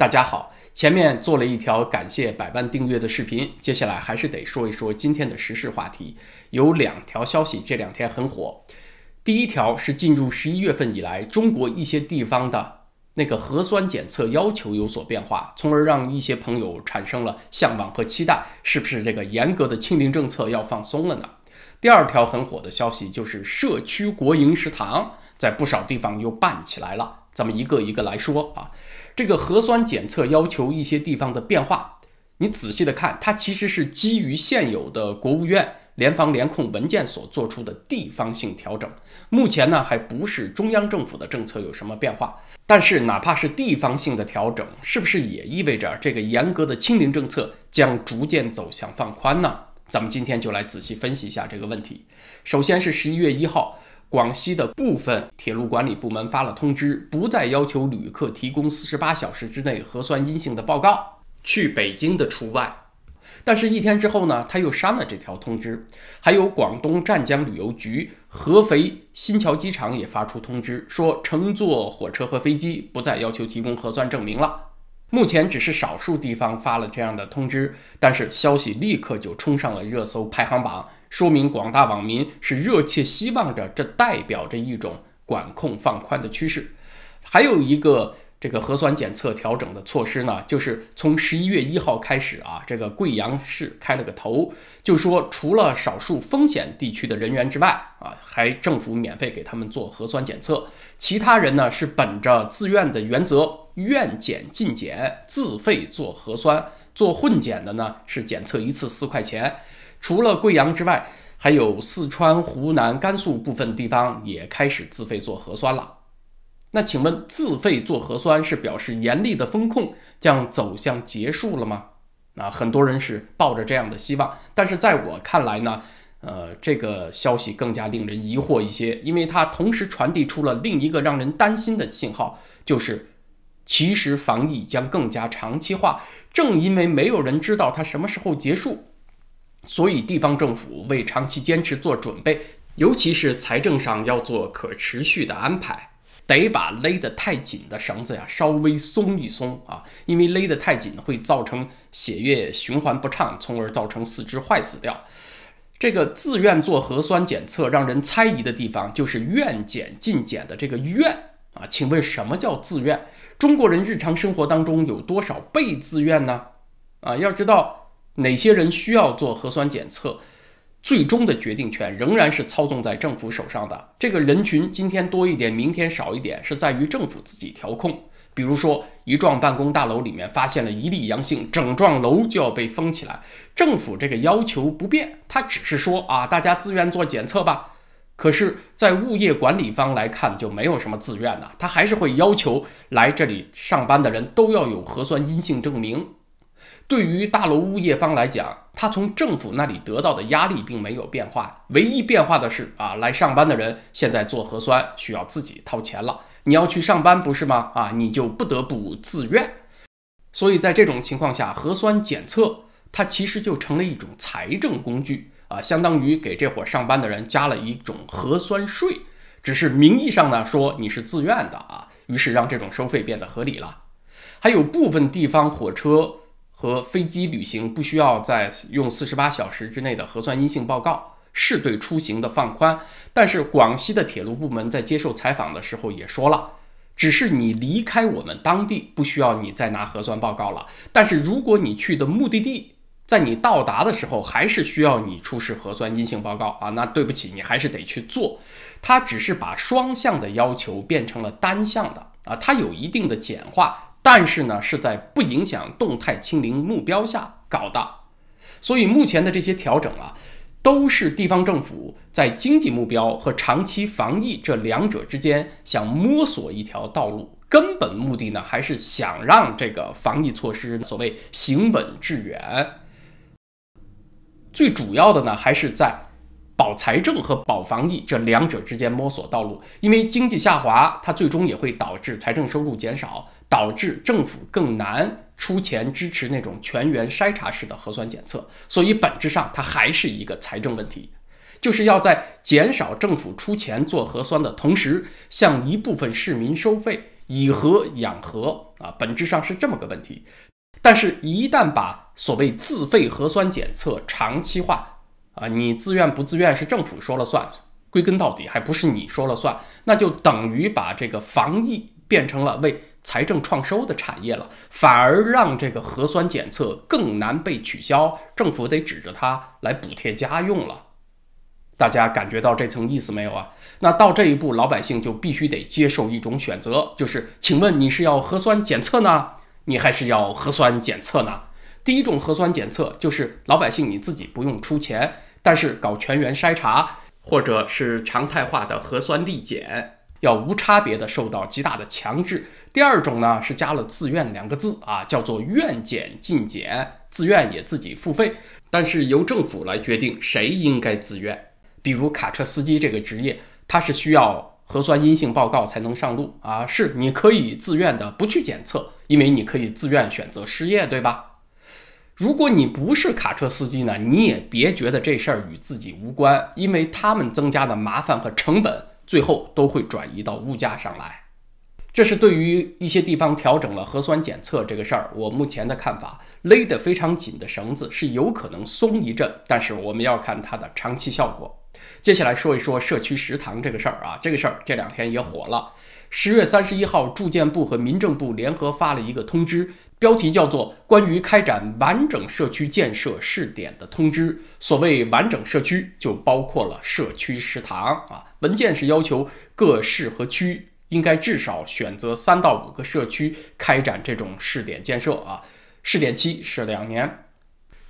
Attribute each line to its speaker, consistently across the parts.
Speaker 1: 大家好，前面做了一条感谢百万订阅的视频，接下来还是得说一说今天的时事话题。有两条消息，这两天很火。第一条是进入十一月份以来，中国一些地方的那个核酸检测要求有所变化，从而让一些朋友产生了向往和期待，是不是这个严格的清零政策要放松了呢？第二条很火的消息就是社区国营食堂在不少地方又办起来了，咱们一个一个来说啊。这个核酸检测要求一些地方的变化，你仔细的看，它其实是基于现有的国务院联防联控文件所做出的地方性调整。目前呢，还不是中央政府的政策有什么变化，但是哪怕是地方性的调整，是不是也意味着这个严格的清零政策将逐渐走向放宽呢？咱们今天就来仔细分析一下这个问题。首先是十一月一号。广西的部分铁路管理部门发了通知，不再要求旅客提供四十八小时之内核酸阴性的报告，去北京的除外。但是，一天之后呢，他又删了这条通知。还有广东湛江旅游局、合肥新桥机场也发出通知，说乘坐火车和飞机不再要求提供核酸证明了。目前只是少数地方发了这样的通知，但是消息立刻就冲上了热搜排行榜。说明广大网民是热切希望着，这代表着一种管控放宽的趋势。还有一个这个核酸检测调整的措施呢，就是从十一月一号开始啊，这个贵阳市开了个头，就说除了少数风险地区的人员之外啊，还政府免费给他们做核酸检测，其他人呢是本着自愿的原则，愿检尽检，自费做核酸，做混检的呢是检测一次四块钱。除了贵阳之外，还有四川、湖南、甘肃部分地方也开始自费做核酸了。那请问，自费做核酸是表示严厉的风控将走向结束了吗？那很多人是抱着这样的希望，但是在我看来呢，呃，这个消息更加令人疑惑一些，因为它同时传递出了另一个让人担心的信号，就是其实防疫将更加长期化。正因为没有人知道它什么时候结束。所以，地方政府为长期坚持做准备，尤其是财政上要做可持续的安排，得把勒得太紧的绳子呀稍微松一松啊，因为勒得太紧会造成血液循环不畅，从而造成四肢坏死掉。这个自愿做核酸检测让人猜疑的地方，就是愿检尽检的这个“愿”啊，请问什么叫自愿？中国人日常生活当中有多少被自愿呢？啊，要知道。哪些人需要做核酸检测？最终的决定权仍然是操纵在政府手上的。这个人群今天多一点，明天少一点，是在于政府自己调控。比如说，一幢办公大楼里面发现了一例阳性，整幢楼就要被封起来。政府这个要求不变，他只是说啊，大家自愿做检测吧。可是，在物业管理方来看，就没有什么自愿的，他还是会要求来这里上班的人都要有核酸阴性证明。对于大楼物业方来讲，他从政府那里得到的压力并没有变化，唯一变化的是啊，来上班的人现在做核酸需要自己掏钱了。你要去上班不是吗？啊，你就不得不自愿。所以在这种情况下，核酸检测它其实就成了一种财政工具啊，相当于给这伙上班的人加了一种核酸税，只是名义上呢说你是自愿的啊，于是让这种收费变得合理了。还有部分地方火车。和飞机旅行不需要再用四十八小时之内的核酸阴性报告是对出行的放宽，但是广西的铁路部门在接受采访的时候也说了，只是你离开我们当地不需要你再拿核酸报告了，但是如果你去的目的地在你到达的时候还是需要你出示核酸阴性报告啊，那对不起，你还是得去做。他只是把双向的要求变成了单向的啊，它有一定的简化。但是呢，是在不影响动态清零目标下搞的，所以目前的这些调整啊，都是地方政府在经济目标和长期防疫这两者之间想摸索一条道路。根本目的呢，还是想让这个防疫措施所谓行稳致远。最主要的呢，还是在保财政和保防疫这两者之间摸索道路，因为经济下滑，它最终也会导致财政收入减少。导致政府更难出钱支持那种全员筛查式的核酸检测，所以本质上它还是一个财政问题，就是要在减少政府出钱做核酸的同时，向一部分市民收费，以核养核啊，本质上是这么个问题。但是，一旦把所谓自费核酸检测长期化啊，你自愿不自愿是政府说了算，归根到底还不是你说了算，那就等于把这个防疫变成了为。财政创收的产业了，反而让这个核酸检测更难被取消，政府得指着它来补贴家用了。大家感觉到这层意思没有啊？那到这一步，老百姓就必须得接受一种选择，就是，请问你是要核酸检测呢，你还是要核酸检测呢？第一种核酸检测就是老百姓你自己不用出钱，但是搞全员筛查，或者是常态化的核酸递检。要无差别的受到极大的强制。第二种呢是加了“自愿”两个字啊，叫做愿检尽检，自愿也自己付费，但是由政府来决定谁应该自愿。比如卡车司机这个职业，他是需要核酸阴性报告才能上路啊，是你可以自愿的不去检测，因为你可以自愿选择失业，对吧？如果你不是卡车司机呢，你也别觉得这事儿与自己无关，因为他们增加的麻烦和成本。最后都会转移到物价上来，这是对于一些地方调整了核酸检测这个事儿，我目前的看法，勒得非常紧的绳子是有可能松一阵，但是我们要看它的长期效果。接下来说一说社区食堂这个事儿啊，这个事儿这两天也火了。十月三十一号，住建部和民政部联合发了一个通知，标题叫做《关于开展完整社区建设试点的通知》。所谓完整社区，就包括了社区食堂啊。文件是要求各市和区应该至少选择三到五个社区开展这种试点建设啊。试点期是两年，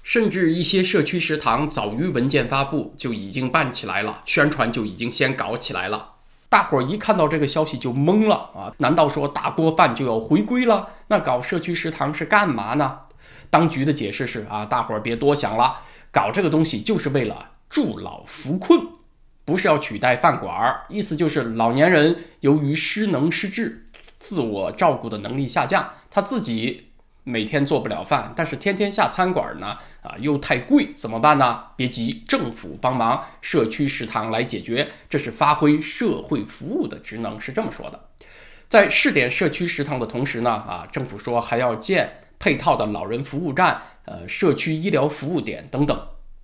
Speaker 1: 甚至一些社区食堂早于文件发布就已经办起来了，宣传就已经先搞起来了。大伙儿一看到这个消息就懵了啊！难道说大锅饭就要回归了？那搞社区食堂是干嘛呢？当局的解释是啊，大伙儿别多想了，搞这个东西就是为了助老扶困，不是要取代饭馆儿。意思就是老年人由于失能失智，自我照顾的能力下降，他自己。每天做不了饭，但是天天下餐馆呢，啊，又太贵，怎么办呢？别急，政府帮忙，社区食堂来解决，这是发挥社会服务的职能，是这么说的。在试点社区食堂的同时呢，啊，政府说还要建配套的老人服务站、呃，社区医疗服务点等等。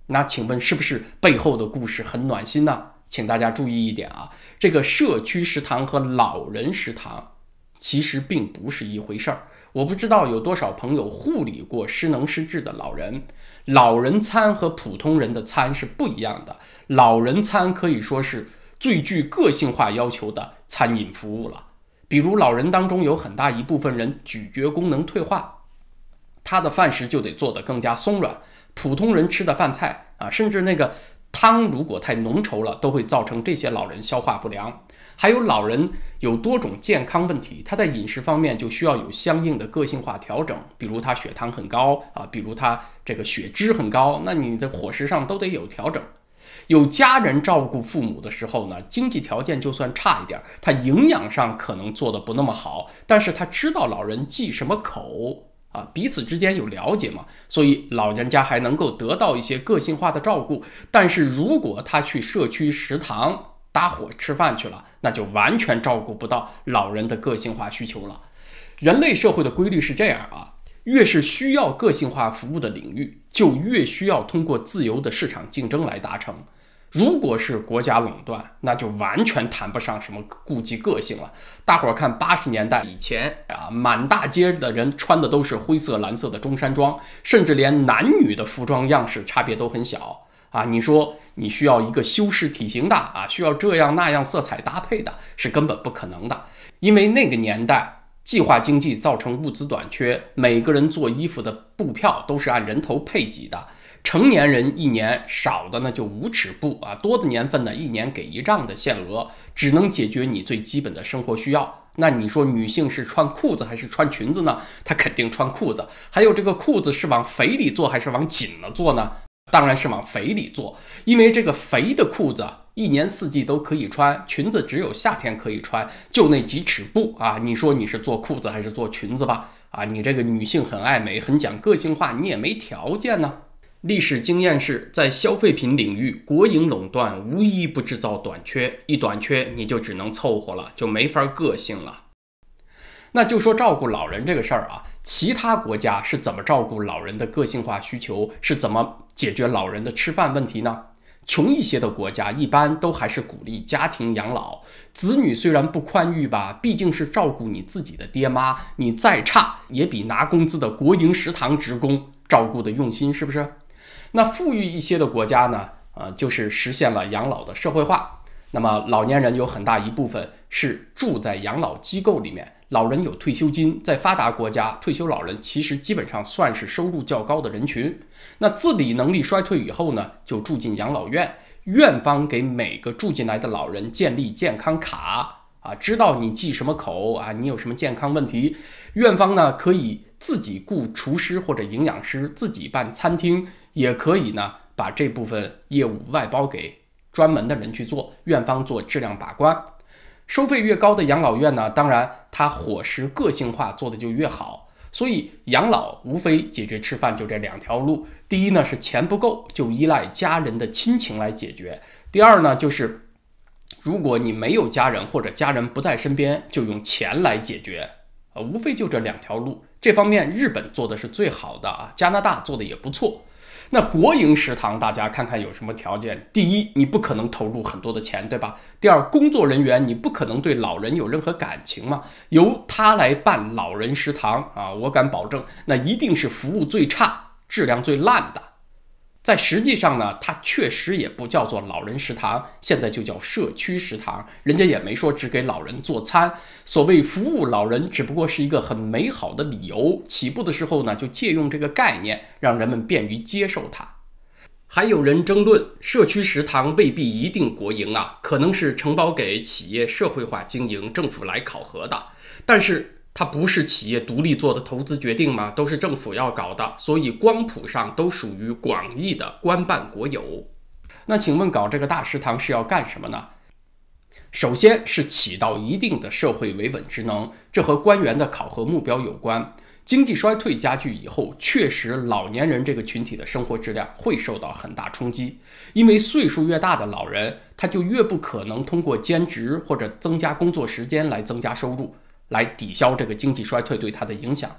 Speaker 1: 那请问是不是背后的故事很暖心呢？请大家注意一点啊，这个社区食堂和老人食堂其实并不是一回事儿。我不知道有多少朋友护理过失能失智的老人，老人餐和普通人的餐是不一样的。老人餐可以说是最具个性化要求的餐饮服务了。比如老人当中有很大一部分人咀嚼功能退化，他的饭食就得做的更加松软。普通人吃的饭菜啊，甚至那个。汤如果太浓稠了，都会造成这些老人消化不良。还有老人有多种健康问题，他在饮食方面就需要有相应的个性化调整。比如他血糖很高啊，比如他这个血脂很高，那你在伙食上都得有调整。有家人照顾父母的时候呢，经济条件就算差一点，他营养上可能做的不那么好，但是他知道老人忌什么口。啊，彼此之间有了解嘛，所以老人家还能够得到一些个性化的照顾。但是如果他去社区食堂搭伙吃饭去了，那就完全照顾不到老人的个性化需求了。人类社会的规律是这样啊，越是需要个性化服务的领域，就越需要通过自由的市场竞争来达成。如果是国家垄断，那就完全谈不上什么顾及个性了。大伙儿看，八十年代以前啊，满大街的人穿的都是灰色、蓝色的中山装，甚至连男女的服装样式差别都很小啊。你说你需要一个修饰体型的啊，需要这样那样色彩搭配的，是根本不可能的，因为那个年代计划经济造成物资短缺，每个人做衣服的布票都是按人头配给的。成年人一年少的呢就五尺布啊，多的年份呢一年给一丈的限额，只能解决你最基本的生活需要。那你说女性是穿裤子还是穿裙子呢？她肯定穿裤子。还有这个裤子是往肥里做还是往紧了做呢？当然是往肥里做，因为这个肥的裤子一年四季都可以穿，裙子只有夏天可以穿。就那几尺布啊，你说你是做裤子还是做裙子吧？啊，你这个女性很爱美，很讲个性化，你也没条件呢。历史经验是在消费品领域，国营垄断无一不制造短缺，一短缺你就只能凑合了，就没法个性了。那就说照顾老人这个事儿啊，其他国家是怎么照顾老人的个性化需求，是怎么解决老人的吃饭问题呢？穷一些的国家一般都还是鼓励家庭养老，子女虽然不宽裕吧，毕竟是照顾你自己的爹妈，你再差也比拿工资的国营食堂职工照顾的用心，是不是？那富裕一些的国家呢，呃，就是实现了养老的社会化。那么老年人有很大一部分是住在养老机构里面，老人有退休金，在发达国家，退休老人其实基本上算是收入较高的人群。那自理能力衰退以后呢，就住进养老院，院方给每个住进来的老人建立健康卡，啊，知道你忌什么口啊，你有什么健康问题，院方呢可以。自己雇厨师或者营养师，自己办餐厅也可以呢。把这部分业务外包给专门的人去做，院方做质量把关。收费越高的养老院呢，当然它伙食个性化做的就越好。所以养老无非解决吃饭就这两条路：第一呢是钱不够，就依赖家人的亲情来解决；第二呢就是如果你没有家人或者家人不在身边，就用钱来解决。啊，无非就这两条路。这方面日本做的是最好的啊，加拿大做的也不错。那国营食堂，大家看看有什么条件？第一，你不可能投入很多的钱，对吧？第二，工作人员你不可能对老人有任何感情嘛，由他来办老人食堂啊，我敢保证，那一定是服务最差、质量最烂的。在实际上呢，它确实也不叫做老人食堂，现在就叫社区食堂。人家也没说只给老人做餐，所谓服务老人，只不过是一个很美好的理由。起步的时候呢，就借用这个概念，让人们便于接受它。还有人争论，社区食堂未必一定国营啊，可能是承包给企业社会化经营，政府来考核的。但是。它不是企业独立做的投资决定吗？都是政府要搞的，所以光谱上都属于广义的官办国有。那请问搞这个大食堂是要干什么呢？首先是起到一定的社会维稳职能，这和官员的考核目标有关。经济衰退加剧以后，确实老年人这个群体的生活质量会受到很大冲击，因为岁数越大的老人，他就越不可能通过兼职或者增加工作时间来增加收入。来抵消这个经济衰退对它的影响。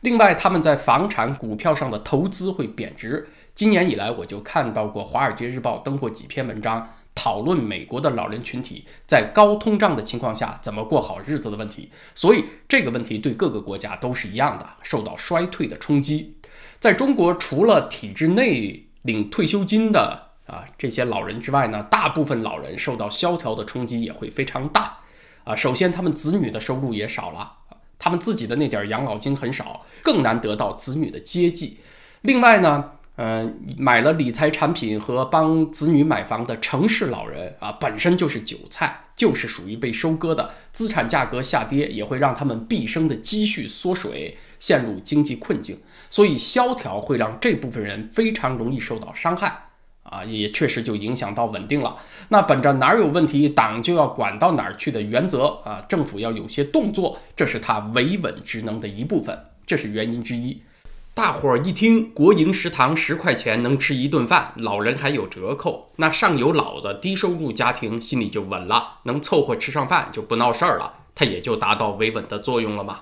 Speaker 1: 另外，他们在房产、股票上的投资会贬值。今年以来，我就看到过《华尔街日报》登过几篇文章，讨论美国的老人群体在高通胀的情况下怎么过好日子的问题。所以，这个问题对各个国家都是一样的，受到衰退的冲击。在中国，除了体制内领退休金的啊这些老人之外呢，大部分老人受到萧条的冲击也会非常大。啊，首先他们子女的收入也少了，他们自己的那点养老金很少，更难得到子女的接济。另外呢，嗯，买了理财产品和帮子女买房的城市老人啊，本身就是韭菜，就是属于被收割的。资产价格下跌也会让他们毕生的积蓄缩水，陷入经济困境。所以萧条会让这部分人非常容易受到伤害。啊，也确实就影响到稳定了。那本着哪儿有问题，党就要管到哪儿去的原则啊，政府要有些动作，这是他维稳职能的一部分，这是原因之一。大伙儿一听，国营食堂十块钱能吃一顿饭，老人还有折扣，那上有老的低收入家庭心里就稳了，能凑合吃上饭就不闹事儿了，他也就达到维稳的作用了嘛。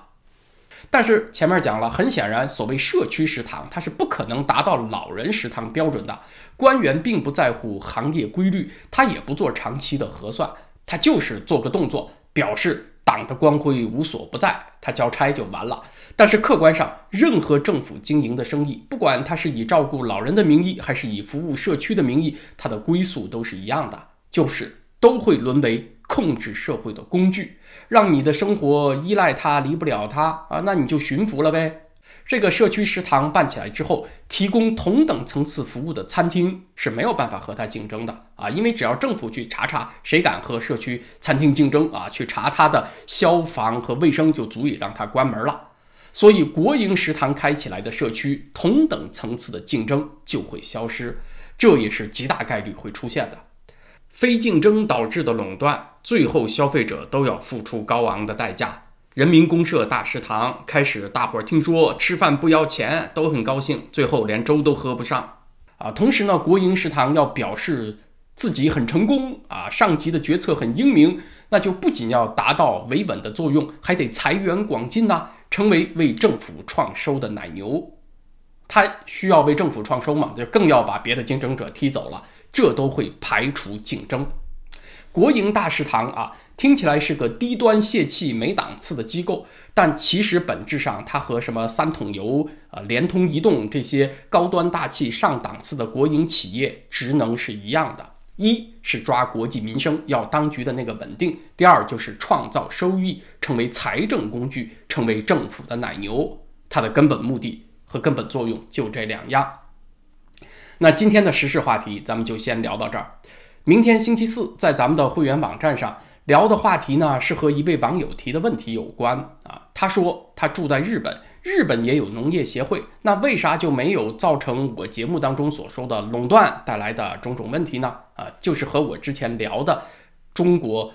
Speaker 1: 但是前面讲了，很显然，所谓社区食堂，它是不可能达到老人食堂标准的。官员并不在乎行业规律，他也不做长期的核算，他就是做个动作，表示党的光辉无所不在，他交差就完了。但是客观上，任何政府经营的生意，不管他是以照顾老人的名义，还是以服务社区的名义，他的归宿都是一样的，就是都会沦为。控制社会的工具，让你的生活依赖它，离不了它啊，那你就驯服了呗。这个社区食堂办起来之后，提供同等层次服务的餐厅是没有办法和它竞争的啊，因为只要政府去查查，谁敢和社区餐厅竞争啊，去查它的消防和卫生，就足以让它关门了。所以，国营食堂开起来的社区，同等层次的竞争就会消失，这也是极大概率会出现的。非竞争导致的垄断，最后消费者都要付出高昂的代价。人民公社大食堂开始，大伙儿听说吃饭不要钱，都很高兴。最后连粥都喝不上啊！同时呢，国营食堂要表示自己很成功啊，上级的决策很英明，那就不仅要达到维稳的作用，还得财源广进呐，成为为政府创收的奶牛。他需要为政府创收嘛，就更要把别的竞争者踢走了，这都会排除竞争。国营大食堂啊，听起来是个低端泄气没档次的机构，但其实本质上它和什么三桶油啊、联通、移动这些高端大气上档次的国营企业职能是一样的，一是抓国计民生，要当局的那个稳定；第二就是创造收益，成为财政工具，成为政府的奶牛。它的根本目的。根本作用就这两样。那今天的时事话题，咱们就先聊到这儿。明天星期四，在咱们的会员网站上聊的话题呢，是和一位网友提的问题有关啊。他说他住在日本，日本也有农业协会，那为啥就没有造成我节目当中所说的垄断带来的种种问题呢？啊，就是和我之前聊的中国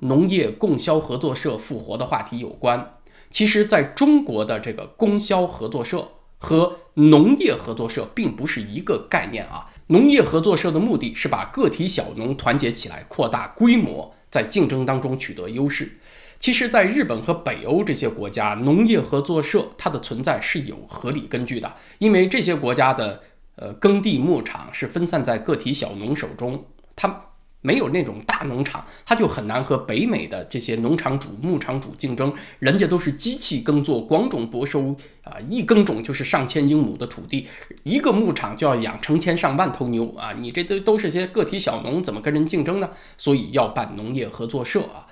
Speaker 1: 农业供销合作社复活的话题有关。其实，在中国的这个供销合作社。和农业合作社并不是一个概念啊！农业合作社的目的是把个体小农团结起来，扩大规模，在竞争当中取得优势。其实，在日本和北欧这些国家，农业合作社它的存在是有合理根据的，因为这些国家的呃耕地牧场是分散在个体小农手中，它。没有那种大农场，他就很难和北美的这些农场主、牧场主竞争。人家都是机器耕作、广种薄收啊，一耕种就是上千英亩的土地，一个牧场就要养成千上万头牛啊！你这都都是些个体小农，怎么跟人竞争呢？所以要办农业合作社啊，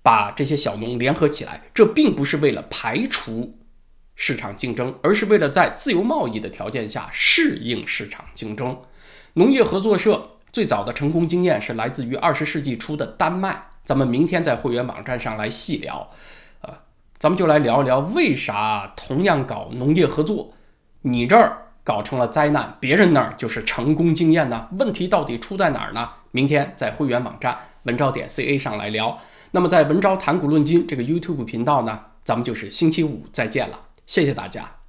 Speaker 1: 把这些小农联合起来。这并不是为了排除市场竞争，而是为了在自由贸易的条件下适应市场竞争。农业合作社。最早的成功经验是来自于二十世纪初的丹麦。咱们明天在会员网站上来细聊，啊，咱们就来聊一聊为啥同样搞农业合作，你这儿搞成了灾难，别人那儿就是成功经验呢？问题到底出在哪儿呢？明天在会员网站文昭点 ca 上来聊。那么在文昭谈古论今这个 YouTube 频道呢，咱们就是星期五再见了，谢谢大家。